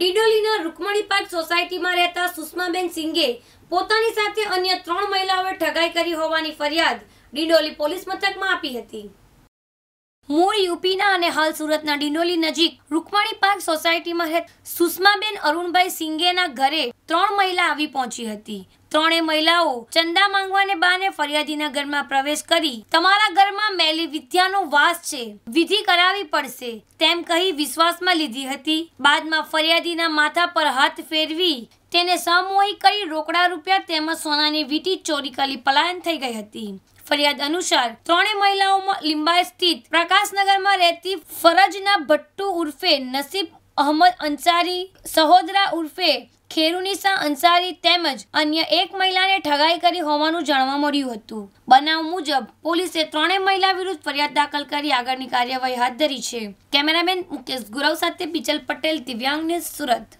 ડિડોલીના રૂકમણી park સોસાયટીમાં રહેતા સુષ્માબેન સિંઘે પોતાની સાથે અન્ય ત્રણ મહિલાઓએ ઠગાઈ કરી હોવાની ફરિયાદ ડિડોલી પોલીસ મથકમાં આપી હતી મૂળ યુપીના અને હાલ સુરતના ડિંડોલી નજીક રૂકમણી પાર્ક સોસાયટીમાં રહેત સુષ્માબેન અરુણભાઈ સિંગેના ઘરે ત્રણ મહિલા આવી પહોંચી હતી ત્રણેય મહિલાઓ ચંદા માંગવાને બાને ફરિયાદીના ઘરમાં પ્રવેશ કરી તમારા ઘરમાં મેલી વિદ્યાનો વાસ છે વિધિ કરાવી પડશે તેમ કહી વિશ્વાસમાં લીધી હતી બાદમાં ફરિયાદીના માથા પર હાથ ફેરવી તેને સમોહી કરી રોકડા રૂપિયા તેમજ સોનાની વીટી ચોરી કરી પલાયન થઈ ગઈ હતી ફરિયાદ અનુસાર ત્રણે મહિલાઓમાં લીંબાઈ સ્થિત પ્રકાશનગરમાં રહેતી ફરજના ભટ્ટુ ઉર્ફે નસીબ અહમદ અંસારી સહોદરા ઉર્ફે ખેરુનિસા અંસારી તેમજ અન્ય એક મહિલાને ઠગાઈ કરી હોવાનું જાણવા મળ્યું હતું બનાવ મુજબ પોલીસે ત્રણેય મહિલા વિરુદ્ધ ફરિયાદ દાખલ કરી આગળની કાર્યવાહી હાથ ધરી છે કેમેરામેન મુકેશ ગુરવ સાથે પિચલ પટેલ દિવ્યાંગ ન્યૂઝ સુરત